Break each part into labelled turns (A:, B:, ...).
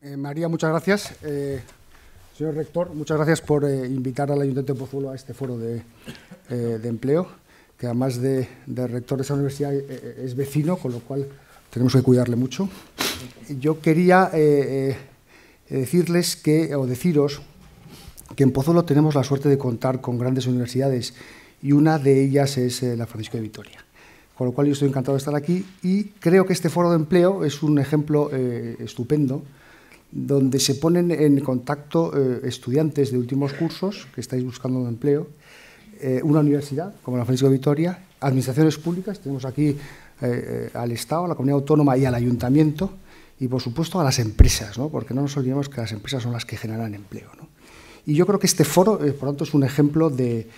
A: Eh, María, muchas gracias. Eh, señor rector, muchas gracias por eh, invitar al Ayuntamiento de Pozuelo a este foro de, empleo, que además de, rector de esa universidad es vecino, con lo cual tenemos que cuidarle mucho. Yo quería decirles que, o deciros que en Pozuelo tenemos la suerte de contar con grandes universidades y una de ellas es la Francisco de Vitoria con lo cual yo estoy encantado de estar aquí y creo que este foro de empleo es un ejemplo estupendo donde se ponen en contacto eh, estudiantes de últimos cursos que estáis buscando un empleo, eh, una universidad como la Francisco Vitoria, administraciones públicas, tenemos aquí eh, al Estado, a la comunidad autónoma y al ayuntamiento, y por supuesto a las empresas, ¿no? porque no nos olvidemos que las empresas son las que generan empleo. Y yo creo que este foro, por tanto, es un ejemplo de,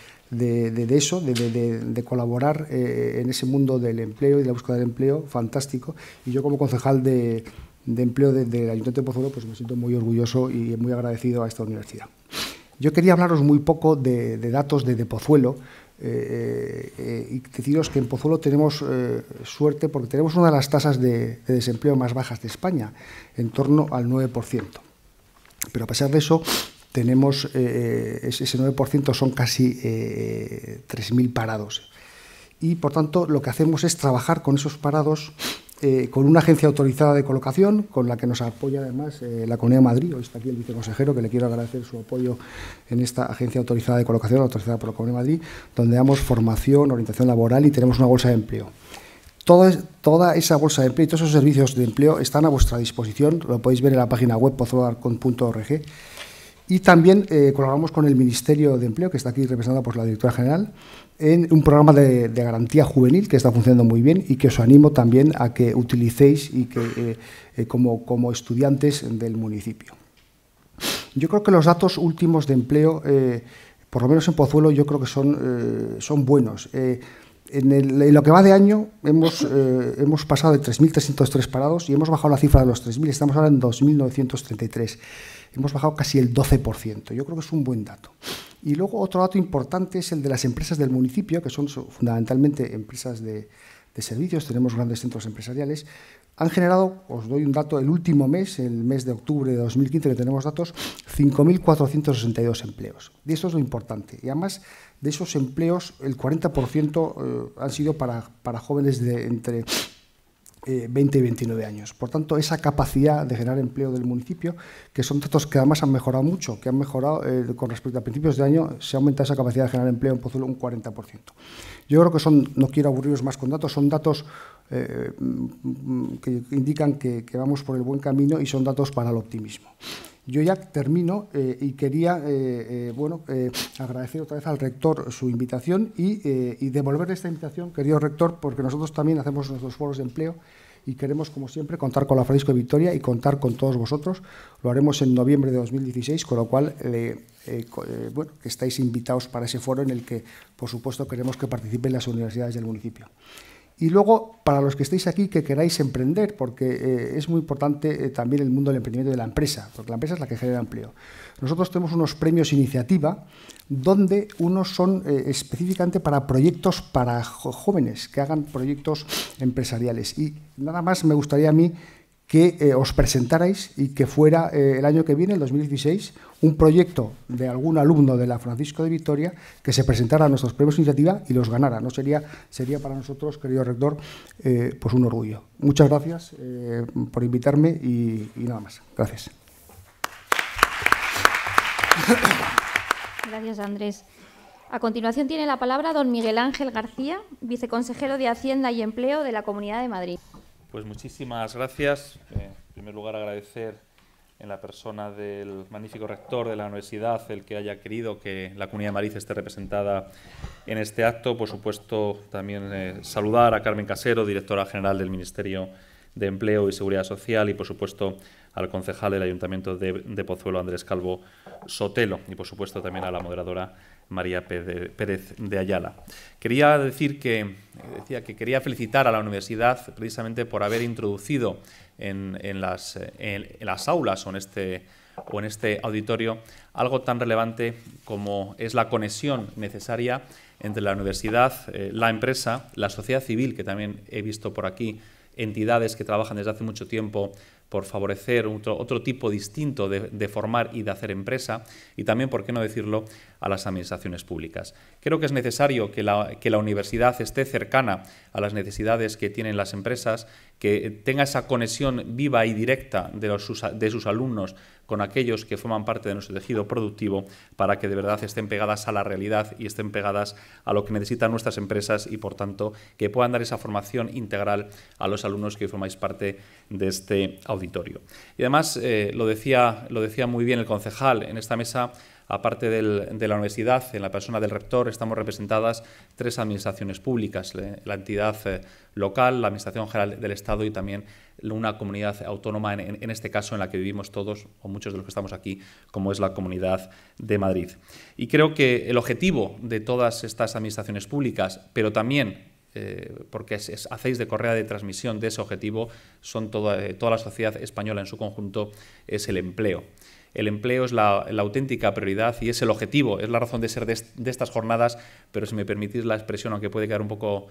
A: eso, de, colaborar en ese mundo del empleo y de la búsqueda del empleo, fantástico. Y yo como concejal de, de Empleo del Ayuntamiento de Pozuelo, pues me siento muy orgulloso y muy agradecido a esta universidad. Yo quería hablaros muy poco de, datos de, Pozuelo eh, eh, y deciros que en Pozuelo tenemos eh, suerte porque tenemos una de las tasas de, desempleo más bajas de España, en torno al 9%. Pero a pesar de eso, tenemos ese 9% son casi 3.000 parados. Y por tanto, lo que hacemos es trabajar con esos parados eh, con una agencia autorizada de colocación, con la que nos apoya además eh, la Comunidad de Madrid. Hoy está aquí el viceconsejero, que le quiero agradecer su apoyo en esta agencia autorizada de colocación, autorizada por la Comunidad de Madrid, donde damos formación, orientación laboral y tenemos una bolsa de empleo. toda esa bolsa de empleo y todos esos servicios de empleo están a vuestra disposición, lo podéis ver en la página web pozolarcon.org. Y también eh, colaboramos con el Ministerio de Empleo, que está aquí representado por la directora general, en un programa de, garantía juvenil que está funcionando muy bien y que os animo también a que utilicéis y que, eh, eh, como, como, estudiantes del municipio. Yo creo que los datos últimos de empleo, eh, por lo menos en Pozuelo, yo creo que son, son buenos. En, lo que va de año hemos, hemos pasado de 3.303 parados y hemos bajado la cifra de los 3.000, estamos ahora en 2.933. Hemos bajado casi el 12%. Yo creo que es un buen dato. Y luego otro dato importante es el de las empresas del municipio, que son fundamentalmente empresas de, servicios, tenemos grandes centros empresariales, han generado, os doy un dato, el último mes, el mes de octubre de 2015 que tenemos datos, 5.462 empleos. Y eso es lo importante. Y además, de esos empleos, el 40% eh, han sido para, para jóvenes de entre 20 eh, y 29 años. Por tanto, esa capacidad de generar empleo del municipio, que son datos que además han mejorado mucho, que han mejorado eh, con respecto a principios de año, se ha aumentado esa capacidad de generar empleo en Pozuelo un 40%. Yo creo que son, no quiero aburriros más con datos, son datos eh, mm, mm, que indican que vamos por el buen camino y son datos para el optimismo. Yo ya termino eh, y quería eh, eh, bueno, agradecer otra vez al rector su invitación y, devolverle devolver esta invitación, querido rector, porque nosotros también hacemos nuestros foros de empleo y queremos, como siempre, contar con la Francisco de Victoria y contar con todos vosotros. Lo haremos en noviembre de 2016, con lo cual, bueno, estáis invitados para ese foro en el que, por supuesto, queremos que participen las universidades del municipio. Y luego, para los que estéis aquí que queráis emprender, porque eh, es muy importante eh, también el mundo del emprendimiento de la empresa, porque la empresa es la que genera empleo. Nosotros tenemos unos premios iniciativa, donde unos son eh, específicamente para proyectos para jóvenes, que hagan proyectos empresariales. Y nada más me gustaría a mí que eh, os presentarais y que fuera eh, el año que viene, el 2016, un proyecto de algún alumno de la Francisco de Victoria que se presentara a nuestros premios iniciativa y los ganara. No sería, sería para nosotros, querido rector, eh, pues un orgullo. Muchas gracias por invitarme y, y nada más.
B: Gracias. Gracias, Andrés. A continuación tiene la palabra don Miguel Ángel García, viceconsejero de Hacienda y Empleo de la Comunidad de Madrid.
C: Pues muchísimas gracias. Eh, en primer lugar, agradecer en la persona del magnífico rector de la universidad el que haya querido que la comunidad de esté representada en este acto. Por supuesto, también eh, saludar a Carmen Casero, directora general del Ministerio de Empleo y Seguridad Social y, por supuesto, al concejal del Ayuntamiento de, de Pozuelo, Andrés Calvo Sotelo, y, por supuesto, también a la moderadora María Pérez de Ayala. Quería decir que, decía que quería felicitar a la universidad precisamente por haber introducido en, las, las, aulas o en, este, o en este auditorio algo tan relevante como es la conexión necesaria entre la universidad, eh, la empresa, la sociedad civil, que también he visto por aquí, entidades que trabajan desde hace mucho tiempo por favorecer otro, tipo distinto de, de, formar y de hacer empresa, y también, por qué no decirlo, a las administraciones públicas. Creo que es necesario que la, universidad esté cercana a las necesidades que tienen las empresas, que tenga esa conexión viva y directa de, los, de sus alumnos con aquellos que forman parte de nuestro tejido productivo para que de verdad estén pegadas a la realidad y estén pegadas a lo que necesitan nuestras empresas y, por tanto, que puedan dar esa formación integral a los alumnos que formáis parte de este auditorio. Y además, eh, lo, decía, lo decía muy bien el concejal en esta mesa, Aparte de la universidad, en la persona del rector estamos representadas tres administraciones públicas, la entidad eh, local, la Administración General del Estado y también una comunidad autónoma, en, este caso en la que vivimos todos o muchos de los que estamos aquí, como es la Comunidad de Madrid. Y creo que el objetivo de todas estas administraciones públicas, pero también eh, porque hacéis de correa de transmisión de ese objetivo, son toda eh, la sociedad española en su conjunto, es el empleo el empleo es la, auténtica prioridad y es el objetivo, es la razón de ser de, estas jornadas, pero si me permitís la expresión, aunque puede quedar un poco,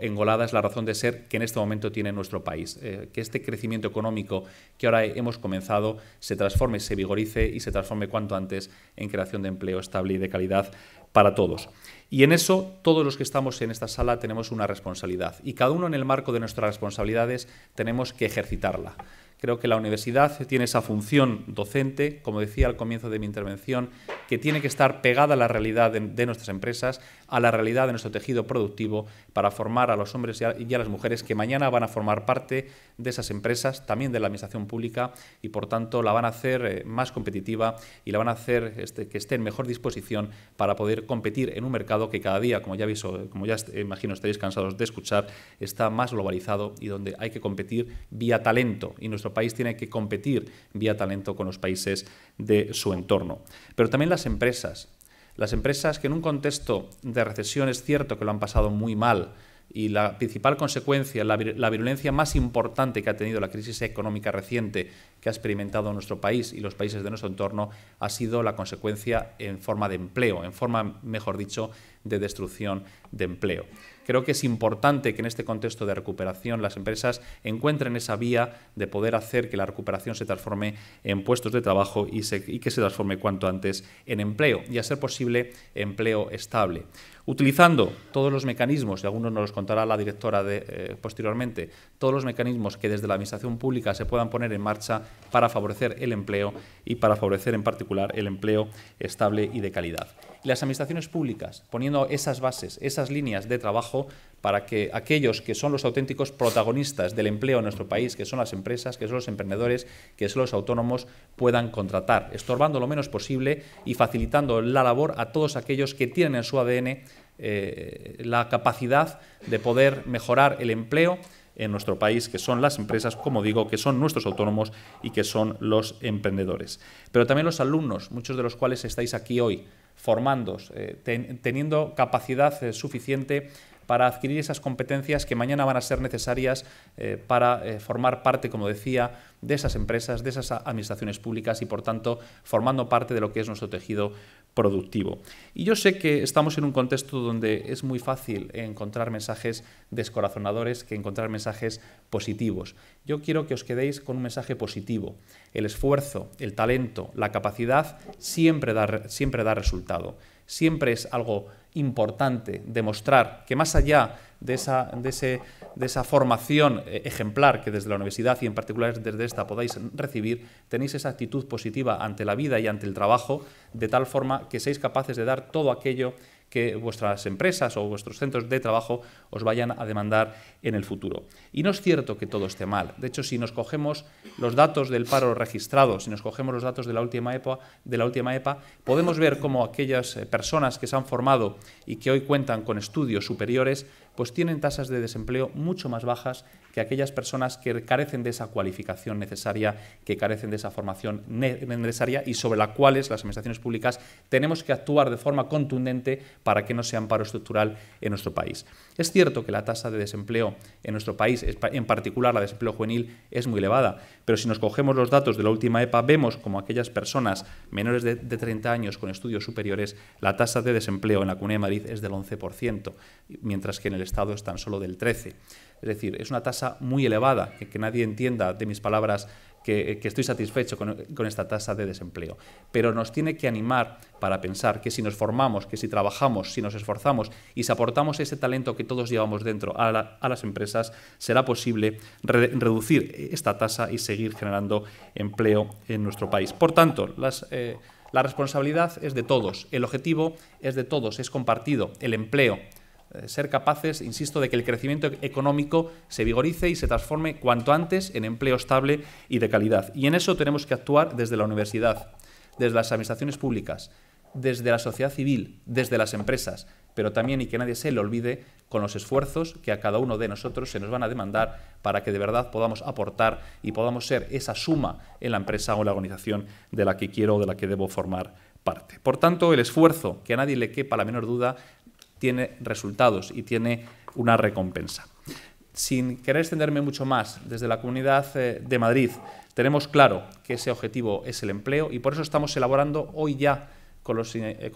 C: engolada, es la razón de ser que en este momento tiene nuestro país. Eh, que este crecimiento económico que ahora hemos comenzado se transforme, se vigorice y se transforme cuanto antes en creación de empleo estable y de calidad para todos. Y en eso todos los que estamos en esta sala tenemos una responsabilidad y cada uno en el marco de nuestras responsabilidades tenemos que ejercitarla. Creo que la universidad tiene esa función docente, como decía al comienzo de mi intervención, que tiene que estar pegada a la realidad de, nuestras empresas, a la realidad de nuestro tejido productivo, para formar a los hombres y a, las mujeres que mañana van a formar parte de esas empresas, también de la administración pública, y por tanto la van a hacer eh, más competitiva y la van a hacer este, que esté en mejor disposición para poder competir en un mercado que cada día, como ya, aviso, como ya eh, imagino estaréis cansados de escuchar, está más globalizado y donde hay que competir vía talento. Y nuestro país tiene que competir vía talento con los países de su entorno. Pero también las empresas. Las empresas que en un contexto de recesión es cierto que lo han pasado muy mal, y la principal consecuencia, la, virulencia más importante que ha tenido la crisis económica reciente que ha experimentado nuestro país y los países de nuestro entorno, ha sido la consecuencia en forma de empleo, en forma, mejor dicho, de destrucción de empleo creo que es importante que en este contexto de recuperación las empresas encuentren esa vía de poder hacer que la recuperación se transforme en puestos de trabajo y, que se transforme cuanto antes en empleo y a ser posible empleo estable utilizando todos los mecanismos, y algunos nos los contará la directora eh, posteriormente, todos los mecanismos que desde la Administración Pública se puedan poner en marcha para favorecer el empleo y para favorecer en particular el empleo estable y de calidad. las Administraciones Públicas, poniendo esas bases, esas líneas de trabajo, para que aquellos que son los auténticos protagonistas del empleo en nuestro país, que son las empresas, que son los emprendedores, que son los autónomos, puedan contratar, estorbando lo menos posible y facilitando la labor a todos aquellos que tienen en su ADN eh, la capacidad de poder mejorar el empleo en nuestro país, que son las empresas, como digo, que son nuestros autónomos y que son los emprendedores. Pero también los alumnos, muchos de los cuales estáis aquí hoy, formándos, eh, teniendo capacidad eh, suficiente para adquirir esas competencias que mañana van a ser necesarias eh, para eh, formar parte, como decía, de esas empresas, de esas administraciones públicas y, por tanto, formando parte de lo que es nuestro tejido productivo. Y yo sé que estamos en un contexto donde es muy fácil encontrar mensajes descorazonadores que encontrar mensajes positivos. Yo quiero que os quedéis con un mensaje positivo. El esfuerzo, el talento, la capacidad siempre da, siempre da resultado. Siempre es algo importante demostrar que más allá de esa, de esa formación eh, ejemplar que desde la universidad y en particular desde esta podáis recibir, tenéis esa actitud positiva ante la vida y ante el trabajo, de tal forma que seáis capaces de dar todo aquello que vuestras empresas o vuestros centros de trabajo os vayan a demandar en el futuro. Y no es cierto que todo esté mal. De hecho, si nos cogemos los datos del paro registrado, si nos cogemos los datos de la última EPA, de la última podemos ver cómo aquellas eh, personas que se han formado y que hoy cuentan con estudios superiores pues tienen tasas de desempleo mucho más bajas que aquellas personas que carecen de esa cualificación necesaria, que carecen de esa formación necesaria y sobre las cuales las administraciones públicas tenemos que actuar de forma contundente para que no sea paro estructural en nuestro país. Es cierto que la tasa de desempleo en nuestro país, en particular la desempleo juvenil, es muy elevada, pero si nos cogemos los datos de la última EPA, vemos como aquellas personas menores de, de 30 años con estudios superiores, la tasa de desempleo en la Comunidad de Madrid es del 11%, mientras que en el Estado es tan solo del 13. Es decir, es una tasa muy elevada, que, nadie entienda de mis palabras que, estoy satisfecho con, esta tasa de desempleo. Pero nos tiene que animar para pensar que si nos formamos, que si trabajamos, si nos esforzamos y si aportamos ese talento que todos llevamos dentro a, las empresas, será posible reducir esta tasa y seguir generando empleo en nuestro país. Por tanto, eh, la responsabilidad es de todos, el objetivo es de todos, es compartido, el empleo eh, ser capaces, insisto, de que el crecimiento económico se vigorice y se transforme cuanto antes en empleo estable y de calidad. Y en eso tenemos que actuar desde la universidad, desde las administraciones públicas, desde la sociedad civil, desde las empresas, pero también, y que nadie se le olvide, con los esfuerzos que a cada uno de nosotros se nos van a demandar para que de verdad podamos aportar y podamos ser esa suma en la empresa o en la organización de la que quiero o de la que debo formar parte. Por tanto, el esfuerzo, que a nadie le quepa la menor duda, tiene resultados y tiene una recompensa. Sin querer extenderme mucho más, desde la Comunidad eh, de Madrid tenemos claro que ese objetivo es el empleo y por eso estamos elaborando hoy ya eh, con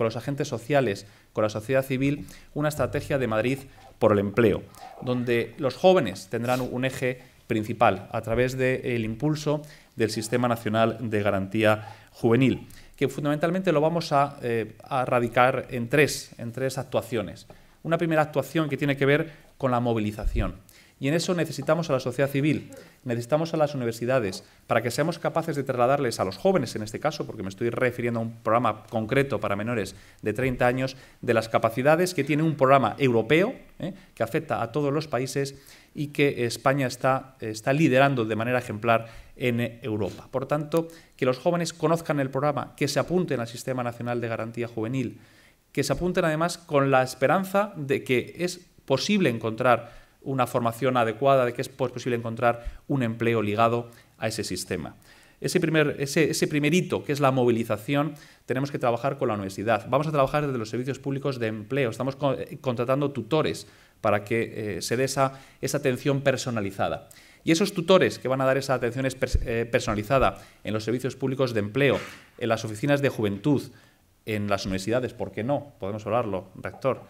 C: los, agentes sociales, con la sociedad civil, una estrategia de Madrid por el empleo, donde los jóvenes tendrán un eje principal a través del impulso del Sistema Nacional de Garantía Juvenil que fundamentalmente lo vamos eh, a, radicar en tres, en tres actuaciones. Una primera actuación que tiene que ver con la movilización. Y en eso necesitamos a la sociedad civil, necesitamos a las universidades, para que seamos capaces de trasladarles a los jóvenes, en este caso, porque me estoy refiriendo a un programa concreto para menores de 30 años, de las capacidades que tiene un programa europeo, eh, que afecta a todos los países, y que España está, está liderando de manera ejemplar en Europa. Por tanto, que los jóvenes conozcan el programa, que se apunten al Sistema Nacional de Garantía Juvenil, que se apunten además con la esperanza de que es posible encontrar una formación adecuada, de que es posible encontrar un empleo ligado a ese sistema ese primer, hito, que es la movilización, tenemos que trabajar con la universidad. Vamos a trabajar desde los servicios públicos de empleo. Estamos eh, contratando tutores para que eh, se dé esa, atención personalizada. Y esos tutores que van a dar esa atención eh, personalizada en los servicios públicos de empleo, en las oficinas de juventud, en las universidades, ¿por qué no? Podemos hablarlo, rector.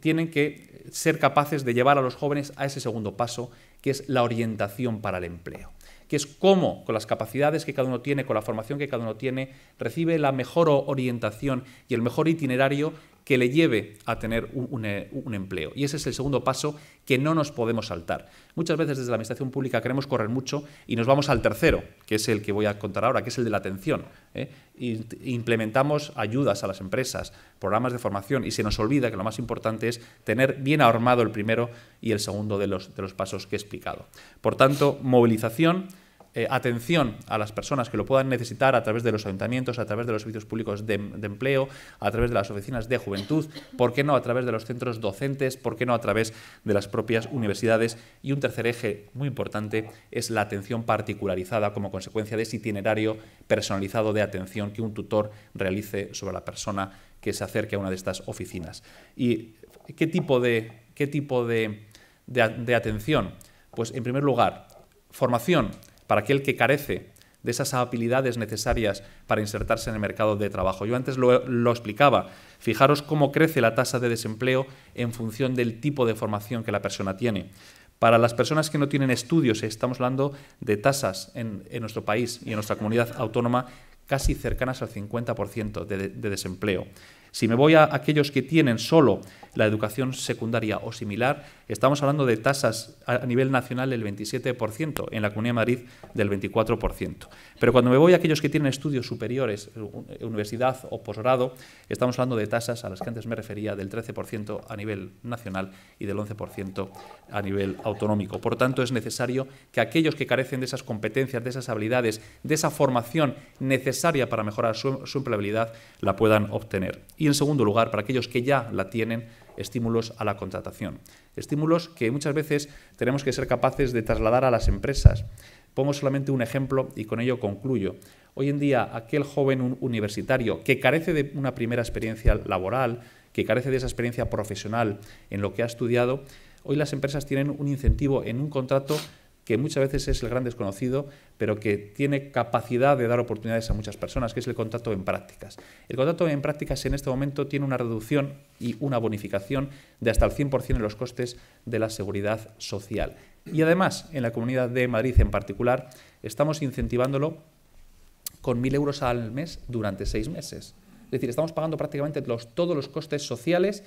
C: tienen que ser capaces de llevar a los jóvenes a ese segundo paso, que es la orientación para el empleo que es cómo, con las capacidades que cada uno tiene, con la formación que cada uno tiene, recibe la mejor orientación y el mejor itinerario que le lleve a tener eh, un, empleo. Y ese es el segundo paso que no nos podemos saltar. Muchas veces desde la Administración Pública queremos correr mucho y nos vamos al tercero, que es el que voy a contar ahora, que es el de la atención. ¿eh? implementamos ayudas a las empresas, programas de formación y se nos olvida que lo más importante es tener bien armado el primero y el segundo de los, de los pasos que he explicado. Por tanto, movilización eh, atención a las personas que lo puedan necesitar a través de los ayuntamientos, a través de los servicios públicos de, empleo, a través de las oficinas de juventud, ¿por qué no a través de los centros docentes? ¿Por qué no a través de las propias universidades? Y un tercer eje muy importante es la atención particularizada como consecuencia de ese itinerario personalizado de atención que un tutor realice sobre la persona que se acerque a una de estas oficinas. ¿Y qué tipo de, qué tipo de atención? Pues en primer lugar, formación para aquel que carece de esas habilidades necesarias para insertarse en el mercado de trabajo. Yo antes lo, explicaba. Fijaros cómo crece la tasa de desempleo en función del tipo de formación que la persona tiene. Para las personas que no tienen estudios, estamos hablando de tasas en, nuestro país y en nuestra comunidad autónoma casi cercanas al 50% de desempleo. Si me voy a aquellos que tienen solo la educación secundaria o similar, estamos hablando de tasas a nivel nacional del 27%, en la Comunidad de Madrid del 24%. Pero cuando me voy a aquellos que tienen estudios superiores, eh, eh, universidad o posgrado, estamos hablando de tasas a las que antes me refería del 13% a nivel nacional y del 11% a nivel autonómico. Por tanto, es necesario que aquellos que carecen de esas competencias, de esas habilidades, de esa formación necesaria para mejorar su, su empleabilidad, la puedan obtener. Y en segundo lugar, para aquellos que ya la tienen, estímulos a la contratación. Estímulos que muchas veces tenemos que ser capaces de trasladar a las empresas. Pongo solamente un ejemplo y con ello concluyo. Hoy en día, aquel joven universitario que carece de una primera experiencia laboral, que carece de esa experiencia profesional en lo que ha estudiado, hoy las empresas tienen un incentivo en un contrato que muchas veces es el gran desconocido, pero que tiene capacidad de dar oportunidades a muchas personas, que es el contrato en prácticas. El contrato en prácticas en este momento tiene una reducción y una bonificación de hasta el 100% en los costes de la seguridad social. Y además, en la Comunidad de Madrid en particular, estamos incentivándolo con 1.000 euros al mes durante seis meses. Es decir, estamos pagando prácticamente todos los costes sociales,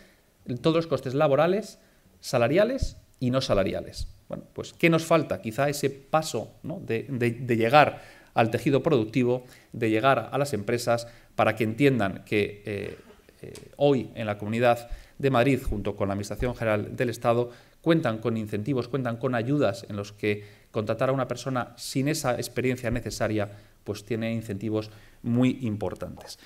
C: todos los costes laborales, salariales y no salariales. Bueno, pues ¿qué nos falta? Quizá ese paso de, llegar al tejido productivo, de llegar a las empresas para que entiendan que eh, eh, hoy en la Comunidad de Madrid, junto con la Administración General del Estado, cuentan con incentivos, cuentan con ayudas en los que contratar a una persona sin esa experiencia necesaria, pues tiene incentivos muy importantes.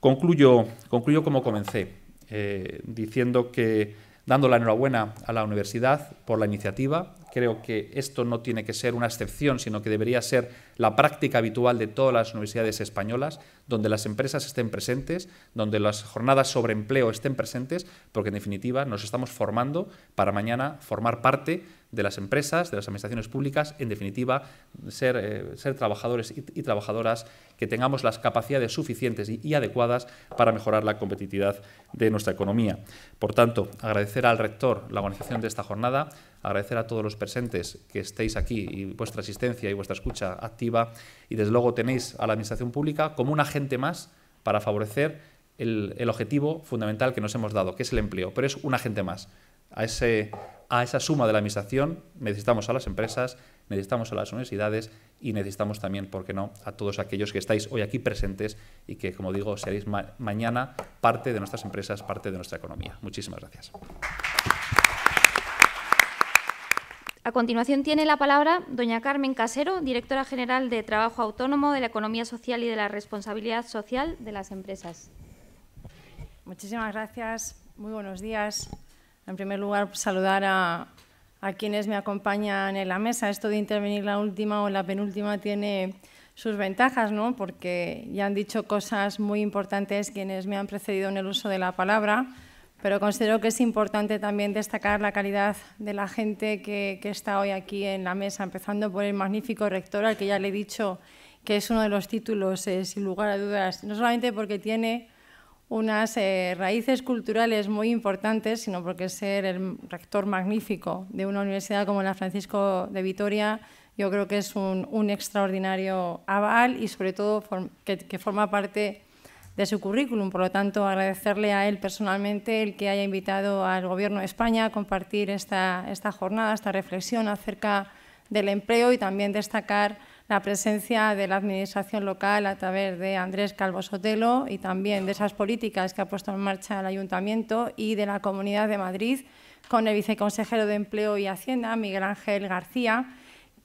C: Concluyo, como comencé, eh, diciendo que dando la enhorabuena a la universidad por la iniciativa. Creo que esto no tiene que ser una excepción, sino que debería ser la práctica habitual de todas las universidades españolas, donde las empresas estén presentes, donde las jornadas sobre empleo estén presentes, porque en definitiva nos estamos formando para mañana formar parte de las empresas, de las administraciones públicas, en definitiva, ser, eh, ser trabajadores y, trabajadoras que tengamos las capacidades suficientes y, adecuadas para mejorar la competitividad de nuestra economía. Por tanto, agradecer al rector la organización de esta jornada, agradecer a todos los presentes que estéis aquí y vuestra asistencia y vuestra escucha activa y desde luego tenéis a la administración pública como un agente más para favorecer el, el objetivo fundamental que nos hemos dado, que es el empleo, pero es un agente más a, esa suma de la administración, necesitamos a las empresas, necesitamos a las universidades y necesitamos también, ¿por qué no?, a todos aquellos que estáis hoy aquí presentes y que, como digo, seréis mañana parte de nuestras empresas, parte de nuestra economía. Muchísimas gracias.
B: A continuación tiene la palabra doña Carmen Casero, directora general de Trabajo Autónomo, de la Economía Social y de la Responsabilidad Social de las Empresas. Muchísimas gracias. Muy buenos días. En primer lugar, saludar a, quienes me acompañan en la mesa. Esto de intervenir la última o la penúltima tiene sus ventajas, ¿no? porque ya han dicho cosas muy importantes quienes me han precedido en el uso de la palabra, pero considero que es importante también destacar la calidad de la gente que, está hoy aquí en la mesa, empezando por el magnífico rector, al que ya le he dicho que es uno de los títulos, eh, sin lugar a dudas, no solamente porque tiene unas eh, raíces culturales muy importantes, sino porque ser el rector magnífico de una universidad como la Francisco de Vitoria, yo creo que es un, extraordinario aval y sobre todo que, forma parte de su currículum. Por lo tanto, agradecerle a él personalmente el que haya invitado al Gobierno de España a compartir esta, esta jornada, esta reflexión acerca del empleo y también destacar la presencia de la Administración local a través de Andrés Calvo Sotelo y también de esas políticas que ha puesto en marcha el Ayuntamiento y de la Comunidad de Madrid con el viceconsejero de Empleo y Hacienda, Miguel Ángel García,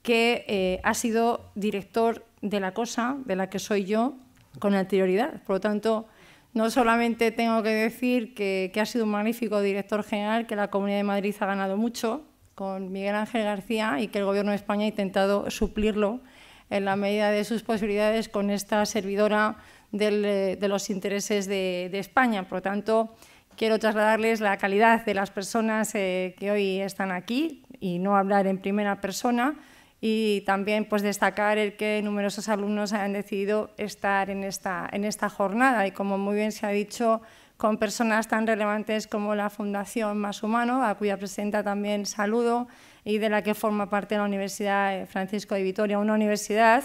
B: que eh, ha sido director de la cosa, de la que soy yo, con anterioridad. Por lo tanto, no solamente tengo que decir que, que ha sido un magnífico director general, que la Comunidad de Madrid ha ganado mucho con Miguel Ángel García y que el Gobierno de España ha intentado suplirlo en la medida de sus posibilidades con esta servidora eh, de los intereses de, España. Por lo tanto, quiero trasladarles la calidad de las personas eh, que hoy están aquí y no hablar en primera persona y también pues, destacar el que numerosos alumnos han decidido estar en esta, en esta jornada y como muy bien se ha dicho, con personas tan relevantes como la Fundación Más Humano, a cuya presidenta también saludo, y de la que forma parte la Universidad eh, Francisco de Vitoria, una universidad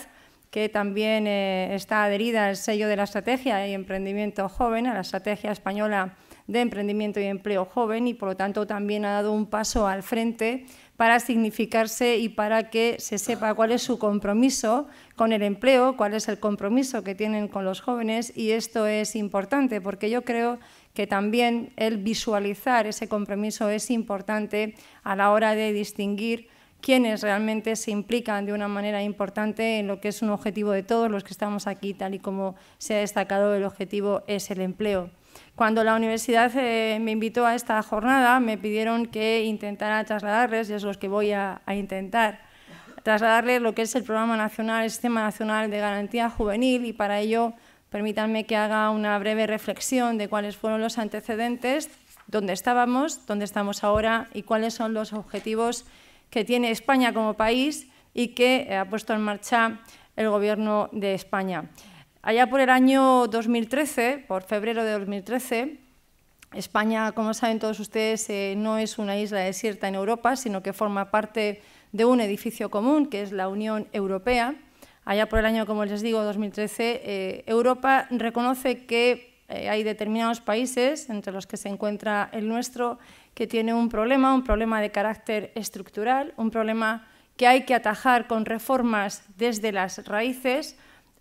B: que también eh, está adherida al sello de la Estrategia y Emprendimiento Joven, a la Estrategia Española de Emprendimiento y Empleo Joven, y por lo tanto también ha dado un paso al frente para significarse y para que se sepa cuál es su compromiso con el empleo, cuál es el compromiso que tienen con los jóvenes y esto es importante porque yo creo que también el visualizar ese compromiso es importante a la hora de distinguir quiénes realmente se implican de una manera importante en lo que es un objetivo de todos los que estamos aquí, tal y como se ha destacado el objetivo es el empleo. Cuando la universidad eh, me invitó a esta jornada, me pidieron que intentara trasladarles, y es lo que voy a, a intentar, trasladarles lo que es el Programa Nacional, el Sistema Nacional de Garantía Juvenil, y para ello permítanme que haga una breve reflexión de cuáles fueron los antecedentes, dónde estábamos, dónde estamos ahora y cuáles son los objetivos que tiene España como país y que ha puesto en marcha el Gobierno de España. Allá por el año 2013, por febrero de 2013, España, como saben todos ustedes, eh, no es una isla desierta en Europa, sino que forma parte de un edificio común, que es la Unión Europea. Allá por el año, como les digo, 2013, eh, Europa reconoce que eh, hay determinados países, entre los que se encuentra el nuestro, que tiene un problema, un problema de carácter estructural, un problema que hay que atajar con reformas desde las raíces,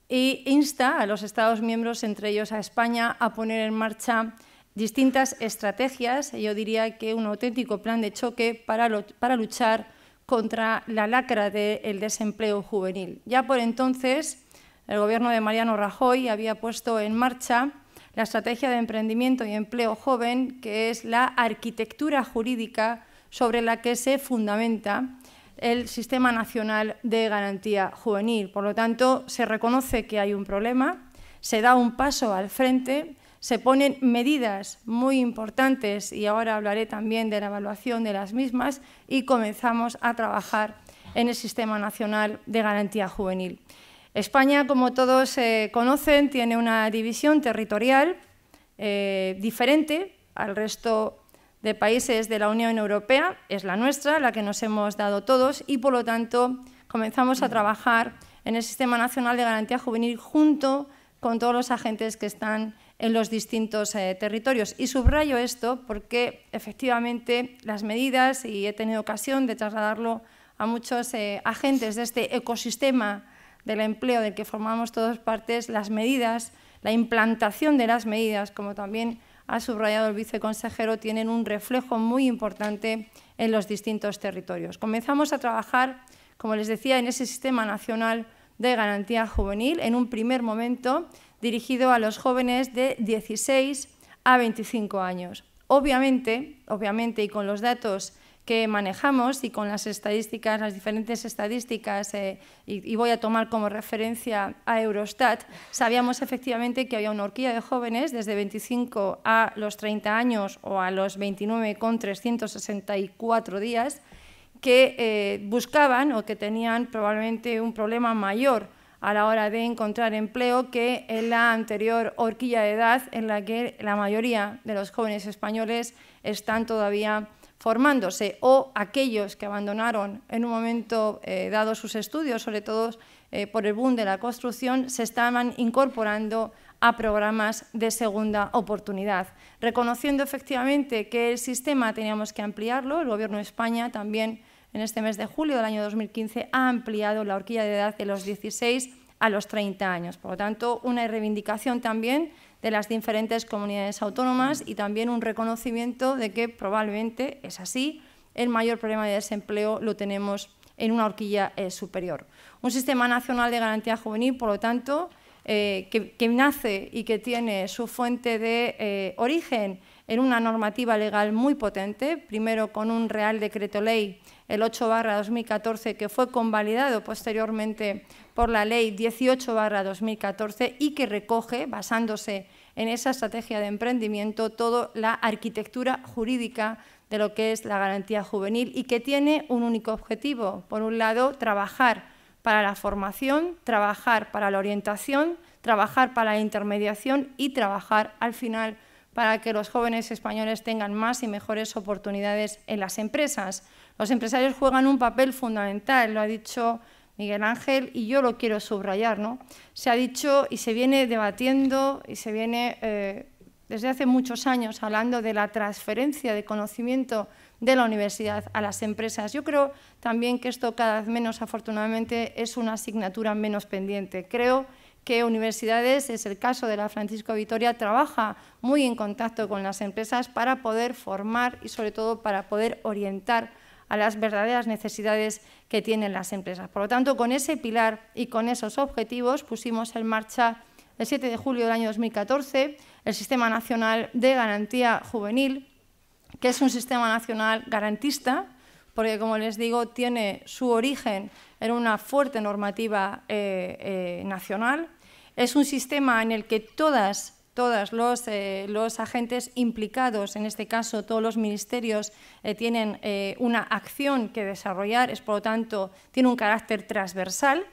B: e insta a los Estados miembros, entre ellos a España, a poner en marcha distintas estrategias, yo diría que un auténtico plan de choque para, luchar contra la lacra del desempleo juvenil. Ya por entonces, el gobierno de Mariano Rajoy había puesto en marcha la estrategia de emprendimiento y empleo joven, que es la arquitectura jurídica sobre la que se fundamenta el Sistema Nacional de Garantía Juvenil. Por lo tanto, se reconoce que hay un problema, se da un paso al frente, se ponen medidas muy importantes y ahora hablaré también de la evaluación de las mismas y comenzamos a trabajar en el Sistema Nacional de Garantía Juvenil. España, como todos eh, conocen, tiene una división territorial eh, diferente al resto de países de la Unión Europea, es la nuestra, la que nos hemos dado todos, y por lo tanto comenzamos a trabajar en el Sistema Nacional de Garantía Juvenil junto con todos los agentes que están en los distintos eh, territorios. Y subrayo esto porque efectivamente las medidas, y he tenido ocasión de trasladarlo a muchos eh, agentes de este ecosistema del empleo del que formamos todas partes, las medidas, la implantación de las medidas, como también ha subrayado el viceconsejero, tienen un reflejo muy importante en los distintos territorios. Comenzamos a trabajar, como les decía, en ese sistema nacional de garantía juvenil, en un primer momento dirigido a los jóvenes de 16 a 25 años. Obviamente, obviamente y con los datos que manejamos y con las estadísticas, las diferentes estadísticas, eh, y, voy a tomar como referencia a Eurostat, sabíamos efectivamente que había una horquilla de jóvenes desde 25 a los 30 años o a los 29 con 364 días que eh, buscaban o que tenían probablemente un problema mayor a la hora de encontrar empleo que en la anterior horquilla de edad en la que la mayoría de los jóvenes españoles están todavía formándose o aquellos que abandonaron en un momento eh, dado sus estudios, sobre todo eh, por el boom de la construcción, se estaban incorporando a programas de segunda oportunidad, reconociendo efectivamente que el sistema teníamos que ampliarlo. El Gobierno de España también en este mes de julio del año 2015 ha ampliado la horquilla de edad de los 16 a los 30 años. Por lo tanto, una reivindicación también de las diferentes comunidades autónomas y también un reconocimiento de que probablemente es así, el mayor problema de desempleo lo tenemos en una horquilla eh, superior. Un sistema nacional de garantía juvenil, por lo tanto, eh, que, nace y que tiene su fuente de eh, origen en una normativa legal muy potente, primero con un Real Decreto Ley el 8 2014, que fue convalidado posteriormente por la Ley 18 2014 y que recoge, basándose en esa estrategia de emprendimiento, toda la arquitectura jurídica de lo que es la garantía juvenil y que tiene un único objetivo. Por un lado, trabajar para la formación, trabajar para la orientación, trabajar para la intermediación y trabajar al final para que los jóvenes españoles tengan más y mejores oportunidades en las empresas. Los empresarios juegan un papel fundamental, lo ha dicho Miguel Ángel, y yo lo quiero subrayar. ¿no? Se ha dicho y se viene debatiendo y se viene eh, desde hace muchos años hablando de la transferencia de conocimiento de la universidad a las empresas. Yo creo también que esto cada vez menos, afortunadamente, es una asignatura menos pendiente. Creo que universidades, es el caso de la Francisco Vitoria, trabaja muy en contacto con las empresas para poder formar y sobre todo para poder orientar a las verdaderas necesidades que tienen las empresas. Por lo tanto, con ese pilar y con esos objetivos pusimos en marcha el 7 de julio del año 2014 el Sistema Nacional de Garantía Juvenil, que es un sistema nacional garantista, porque como les digo, tiene su origen en una fuerte normativa eh, eh, nacional. Es un sistema en el que todas todos eh, los, agentes implicados, en este caso todos los ministerios, eh, tienen eh, una acción que desarrollar, es por lo tanto, tiene un carácter transversal.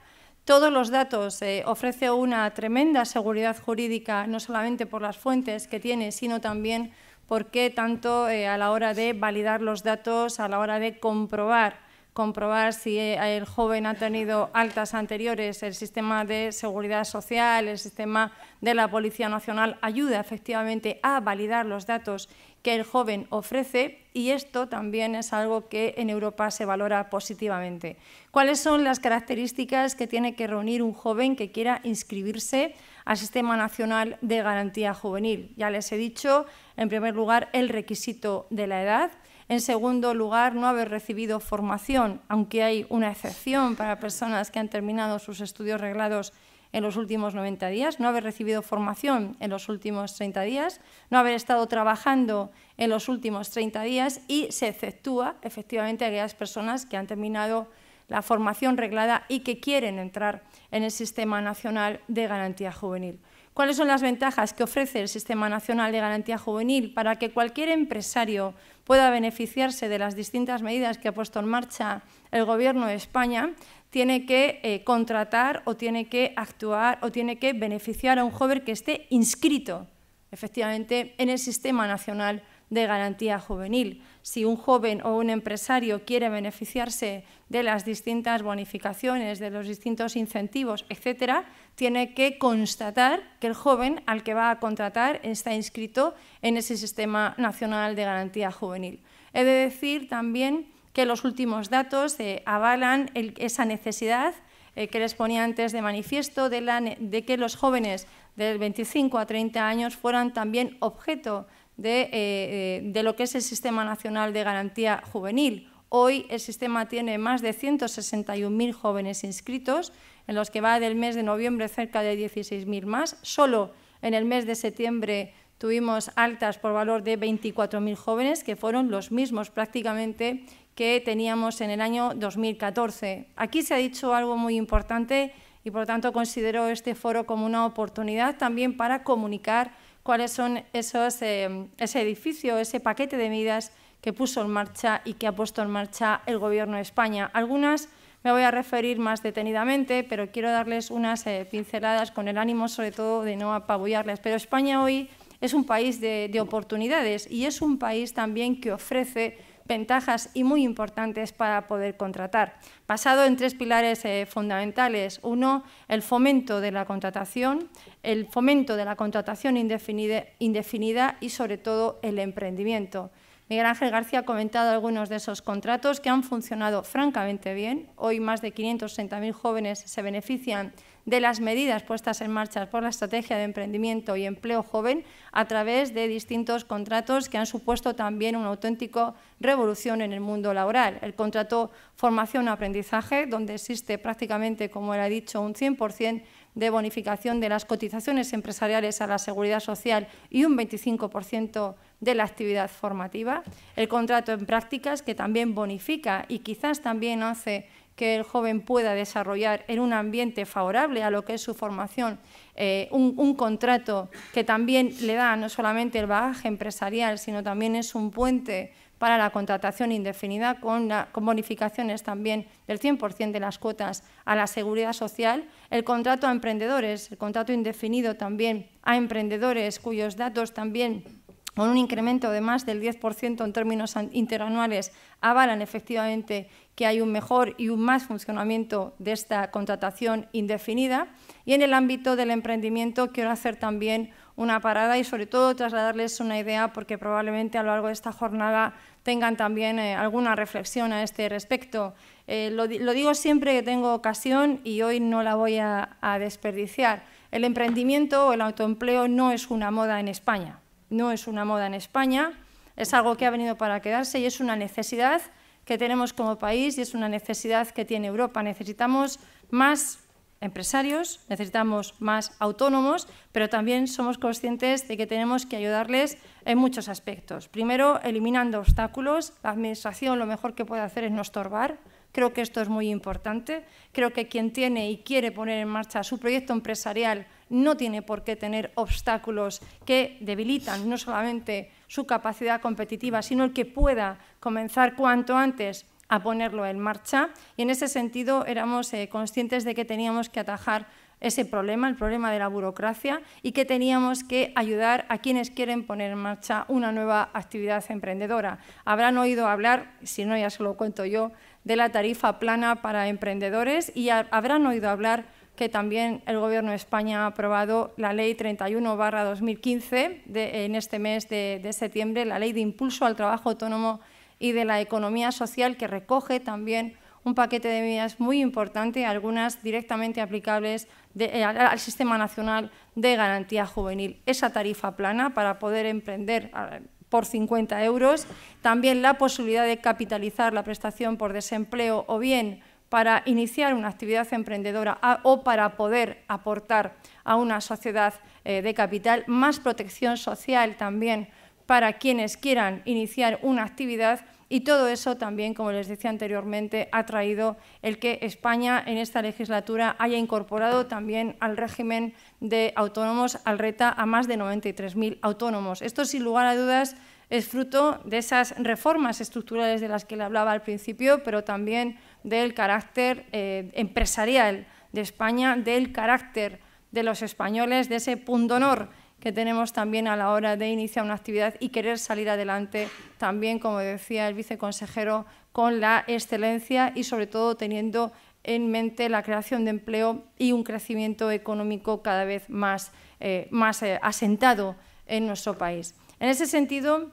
B: Todos los datos ofrece una tremenda seguridad jurídica, no solamente por las fuentes que tiene, sino también porque tanto a la hora de validar los datos, a la hora de comprobar comprobar si el joven ha tenido altas anteriores, el sistema de seguridad social, el sistema de la Policía Nacional ayuda efectivamente a validar los datos que el joven ofrece y esto también es algo que en Europa se valora positivamente. ¿Cuáles son las características que tiene que reunir un joven que quiera inscribirse al Sistema Nacional de Garantía Juvenil? Ya les he dicho, en primer lugar, el requisito de la edad en segundo lugar, no haber recibido formación, aunque hay una excepción para personas que han terminado sus estudios reglados en los últimos 90 días, no haber recibido formación en los últimos 30 días, no haber estado trabajando en los últimos 30 días y se exceptúa efectivamente a aquellas personas que han terminado la formación reglada y que quieren entrar en el Sistema Nacional de Garantía Juvenil. ¿Cuáles son las ventajas que ofrece el Sistema Nacional de Garantía Juvenil para que cualquier empresario pueda beneficiarse de las distintas medidas que ha puesto en marcha el Gobierno de España? Tiene que eh, contratar o tiene que actuar o tiene que beneficiar a un joven que esté inscrito efectivamente en el Sistema Nacional de garantía juvenil. Si un joven o un empresario quiere beneficiarse de las distintas bonificaciones, de los distintos incentivos, etcétera, tiene que constatar que el joven al que va a contratar está inscrito en ese Sistema Nacional de Garantía Juvenil. He de decir también que los últimos datos eh, avalan esa necesidad eh, que les ponía antes de manifiesto de, de que los jóvenes de 25 a 30 años fueran también objeto eh, eh, de, lo que es el Sistema Nacional de Garantía Juvenil. Hoy el sistema tiene más de 161.000 jóvenes inscritos, en los que va del mes de noviembre cerca de 16.000 más. Solo en el mes de septiembre tuvimos altas por valor de 24.000 jóvenes, que fueron los mismos prácticamente que teníamos en el año 2014. Aquí se ha dicho algo muy importante y, por tanto, considero este foro como una oportunidad también para comunicar cuáles son esos, em, ese edificio, ese paquete de medidas que puso en marcha y que ha puesto en marcha el Gobierno de España. Algunas me voy a referir más detenidamente, pero quiero darles unas eh, pinceladas con el ánimo, sobre todo, de no apabullarles. Pero España hoy es un país de, de oportunidades y es un país también que ofrece ventajas y muy importantes para poder contratar, basado en tres pilares eh, fundamentales. Uno, el fomento de la contratación, el fomento de la contratación indefinida, indefinida y, sobre todo, el emprendimiento. Miguel Ángel García ha comentado algunos de esos contratos que han funcionado francamente bien. Hoy más de 560.000 jóvenes se benefician de las medidas puestas en marcha por la Estrategia de Emprendimiento y Empleo Joven a través de distintos contratos que han supuesto también una auténtica revolución en el mundo laboral. El contrato formación-aprendizaje, donde existe prácticamente, como él ha dicho, un 100% de bonificación de las cotizaciones empresariales a la seguridad social y un 25% de la actividad formativa. El contrato en prácticas, que también bonifica y quizás también hace que el joven pueda desarrollar en un ambiente favorable a lo que es su formación, eh, un, contrato que también le da no solamente el bagaje empresarial, sino también es un puente para la contratación indefinida con, con bonificaciones también del 100% de las cuotas a la seguridad social, el contrato a emprendedores, el contrato indefinido también a emprendedores cuyos datos también con un incremento de más del 10% en términos interanuales, avalan efectivamente que hay un mejor y un más funcionamiento de esta contratación indefinida. Y en el ámbito del emprendimiento quiero hacer también una parada y sobre todo trasladarles una idea porque probablemente a lo largo de esta jornada tengan también eh, alguna reflexión a este respecto. Eh, lo, digo siempre que tengo ocasión y hoy no la voy a desperdiciar. El emprendimiento o el autoempleo no es una moda en España no es una moda en España, es algo que ha venido para quedarse y es una necesidad que tenemos como país y es una necesidad que tiene Europa. Necesitamos más empresarios, necesitamos más autónomos, pero también somos conscientes de que tenemos que ayudarles en muchos aspectos. Primero, eliminando obstáculos. La Administración lo mejor que puede hacer es no estorbar. Creo que esto es muy importante. Creo que quien tiene y quiere poner en marcha su proyecto empresarial no tiene por qué tener obstáculos que debilitan no solamente su capacidad competitiva, sino el que pueda comenzar cuanto antes a ponerlo en marcha. Y en ese sentido éramos eh, conscientes de que teníamos que atajar ese problema, el problema de la burocracia, y que teníamos que ayudar a quienes quieren poner en marcha una nueva actividad emprendedora. Habrán oído hablar, si no ya se lo cuento yo, de la tarifa plana para emprendedores y habrán oído hablar que también el Gobierno de España ha aprobado la Ley 31-2015 en este mes de, septiembre, la Ley de Impulso al Trabajo Autónomo y de la Economía Social, que recoge también un paquete de medidas muy importante, algunas directamente aplicables eh, al Sistema Nacional de Garantía Juvenil. Esa tarifa plana para poder emprender ah, por 50 euros, también la posibilidad de capitalizar la prestación por desempleo o bien para iniciar una actividad emprendedora o para poder aportar a una sociedad eh, de capital, más protección social también para quienes quieran iniciar una actividad y todo eso también, como les decía anteriormente, ha traído el que España en esta legislatura haya incorporado también al régimen de autónomos, al RETA, a más de 93.000 autónomos. Esto, sin lugar a dudas, es fruto de esas reformas estructurales de las que le hablaba al principio, pero también del carácter eh, empresarial de España, del carácter de los españoles, de ese pundonor que tenemos también a la hora de iniciar una actividad y querer salir adelante también, como decía el viceconsejero, con la excelencia y sobre todo teniendo en mente la creación de empleo y un crecimiento económico cada vez más, eh, más eh, asentado en nuestro país. En ese sentido,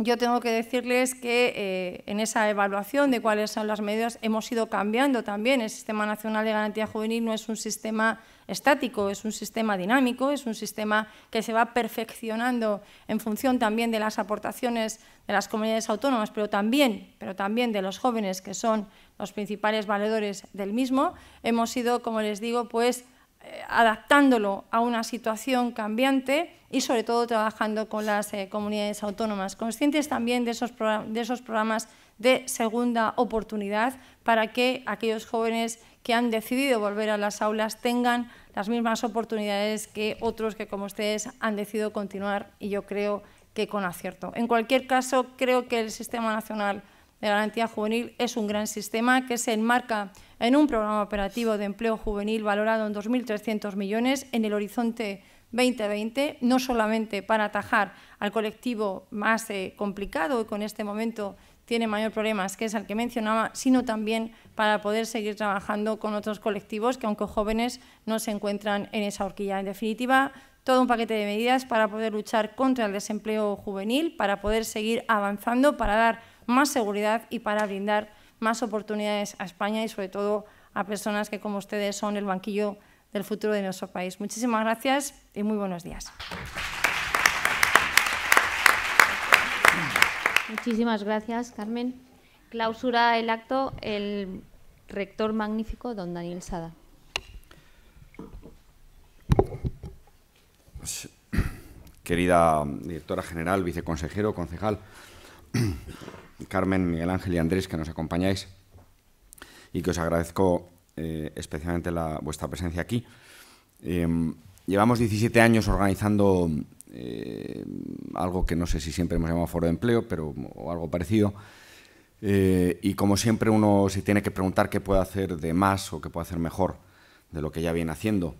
B: yo tengo que decirles que eh, en esa evaluación de cuáles son las medidas hemos ido cambiando también. El Sistema Nacional de Garantía Juvenil no es un sistema estático, es un sistema dinámico, es un sistema que se va perfeccionando en función también de las aportaciones de las comunidades autónomas, pero también, pero también de los jóvenes que son los principales valedores del mismo. Hemos ido, como les digo, pues eh, adaptándolo a una situación cambiante y sobre todo trabajando con las eh, comunidades autónomas, conscientes también de esos, de esos programas de segunda oportunidad para que aquellos jóvenes que han decidido volver a las aulas tengan las mismas oportunidades que otros que como ustedes han decidido continuar y yo creo que con acierto. En cualquier caso, creo que el Sistema Nacional de Garantía Juvenil es un gran sistema que se enmarca en un programa operativo de empleo juvenil valorado en 2.300 millones en el horizonte 2020, no solamente para atajar al colectivo más eh, complicado y con este momento tiene mayor problemas, que es el que mencionaba, sino también para poder seguir trabajando con otros colectivos que, aunque jóvenes, no se encuentran en esa horquilla. En definitiva, todo un paquete de medidas para poder luchar contra el desempleo juvenil, para poder seguir avanzando, para dar más seguridad y para brindar más oportunidades a España y sobre todo a personas que como ustedes son el banquillo del futuro de nuestro país. Muchísimas gracias y muy buenos días. Muchísimas gracias, Carmen. Clausura el acto el rector magnífico, don Daniel Sada.
D: Pues, querida directora general, viceconsejero, concejal, Carmen, Miguel Ángel y Andrés, que nos acompañáis y que os agradezco eh, especialmente la, vuestra presencia aquí. Em, llevamos 17 años organizando eh, algo que no sé si siempre hemos llamado foro de empleo, pero algo parecido. Eh, y como siempre uno se tiene que preguntar qué puede hacer de más o qué puede hacer mejor de lo que ya viene haciendo.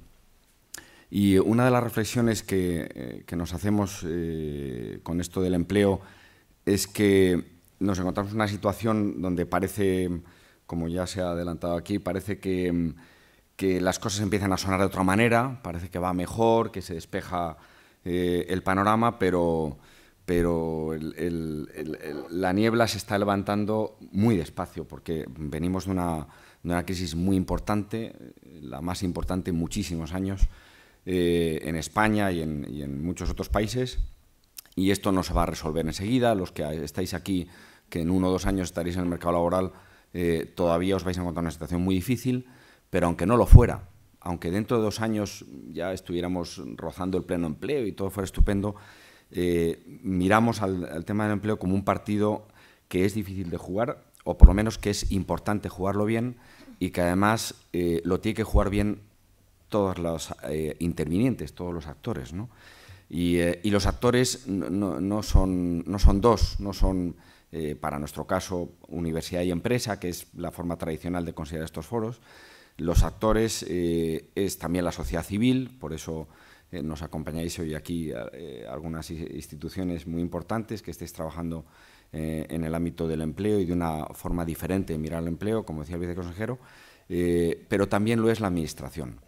D: Y una de las reflexiones que nos hacemos con esto del empleo es que nos encontramos en una situación donde parece, como ya se ha adelantado aquí, parece que, las cosas empiezan a sonar de otra manera, parece que va mejor, que se despeja eh, el panorama, pero, pero la niebla se está levantando muy despacio, porque venimos de una, crisis muy importante, la más importante en muchísimos años, eh, en España y en, y en muchos otros países, y esto no se va a resolver enseguida, los que estáis aquí que en uno o dos años estaréis en el mercado laboral, eh, todavía os vais a encontrar una situación muy difícil, pero aunque no lo fuera, aunque dentro de dos años ya estuviéramos rozando el pleno empleo y todo fuera estupendo, eh, miramos al, tema del empleo como un partido que es difícil de jugar, o por lo menos que es importante jugarlo bien y que además eh, lo tiene que jugar bien todos los intervinientes, todos los actores. Y, los actores son, no son dos, no son eh, para nuestro caso universidad y empresa, que es la forma tradicional de considerar estos foros. Los actores eh, es también la sociedad civil, por eso eh, nos acompañáis hoy aquí algunas instituciones muy importantes que estéis trabajando en el ámbito del empleo y de una forma diferente de mirar el empleo, como decía el viceconsejero, pero también lo es la administración.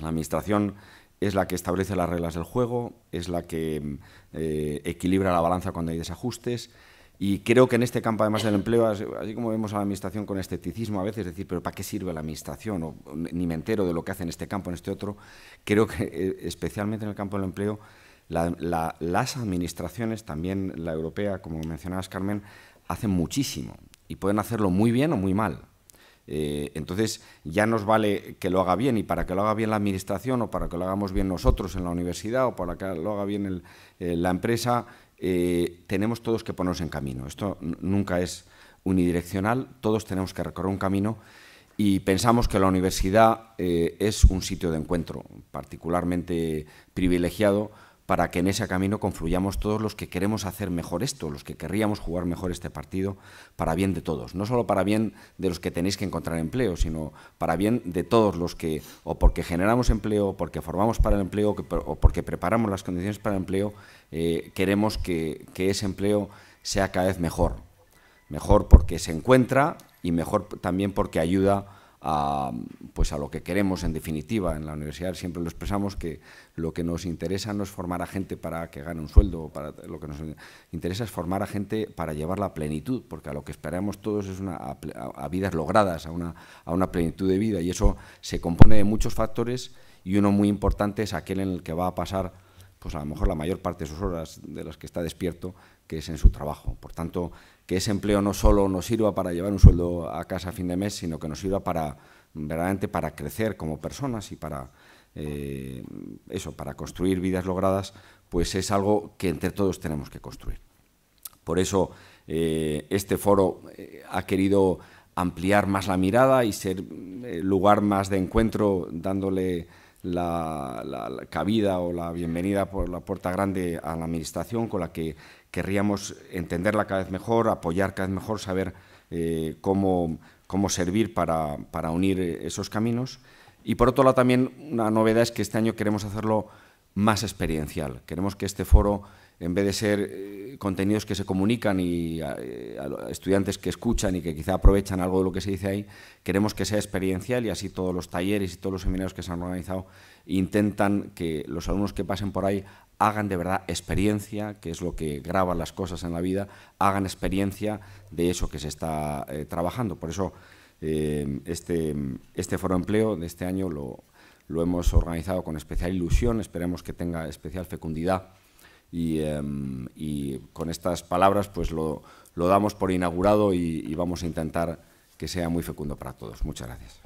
D: La administración es la que establece las reglas del juego, es la que mm, equilibra la balanza cuando hay desajustes, y creo que en este campo, además del empleo, así como vemos a la administración con escepticismo a veces, decir, pero ¿para qué sirve la administración? O, ni me entero de lo que hace en este campo, en este otro. Creo que eh, especialmente en el campo del empleo, las administraciones, también la europea, como mencionabas Carmen, hacen muchísimo y pueden hacerlo muy bien o muy mal. Eh, entonces ya nos vale que lo haga bien y para que lo haga bien la administración o para que lo hagamos bien nosotros en la universidad o para que lo haga bien eh, la empresa, eh, tenemos todos que ponernos en camino. Esto nunca es unidireccional, todos tenemos que recorrer un camino y pensamos que la universidad eh, es un sitio de encuentro particularmente privilegiado para que en ese camino confluyamos todos los que queremos hacer mejor esto, los que querríamos jugar mejor este partido, para bien de todos. No solo para bien de los que tenéis que encontrar empleo, sino para bien de todos los que, o porque generamos empleo, o porque formamos para el empleo, o porque preparamos las condiciones para el empleo, eh, queremos que, que ese empleo sea cada vez mejor. Mejor porque se encuentra y mejor también porque ayuda a, pues a lo que queremos en definitiva. En la universidad siempre lo expresamos que lo que nos interesa no es formar a gente para que gane un sueldo, lo que nos interesa es formar a gente para llevar la plenitud, porque a lo que esperamos todos es una, a, vidas logradas, a una, a una plenitud de vida y eso se compone de muchos factores y uno muy importante es aquel en el que va a pasar pues a lo mejor la mayor parte de sus horas de las que está despierto, que es en su trabajo. Por tanto, que ese empleo no solo nos sirva para llevar un sueldo a casa a fin de mes, sino que nos sirva para verdaderamente para crecer como personas y para eh, eso, para construir vidas logradas, pues es algo que entre todos tenemos que construir. Por eso eh, este foro eh, ha querido ampliar más la mirada y ser lugar más de encuentro, dándole la, cabida o la bienvenida por la puerta grande a la Administración con la que querríamos entenderla cada vez mejor, apoyar cada vez mejor, saber eh, cómo, cómo, servir para, para, unir esos caminos. Y por otro lado también una novedad es que este año queremos hacerlo más experiencial. Queremos que este foro en vez de ser eh, contenidos que se comunican y eh, estudiantes que escuchan y que quizá aprovechan algo de lo que se dice ahí, queremos que sea experiencial y así todos los talleres y todos los seminarios que se han organizado intentan que los alumnos que pasen por ahí hagan de verdad experiencia, que es lo que graban las cosas en la vida, hagan experiencia de eso que se está eh, trabajando. Por eso este, este foro de empleo de este año lo, lo hemos organizado con especial ilusión, esperemos que tenga especial fecundidad Em, y, con estas palabras pues lo, lo damos por inaugurado y vamos a intentar que sea muy fecundo para todos. Muchas gracias.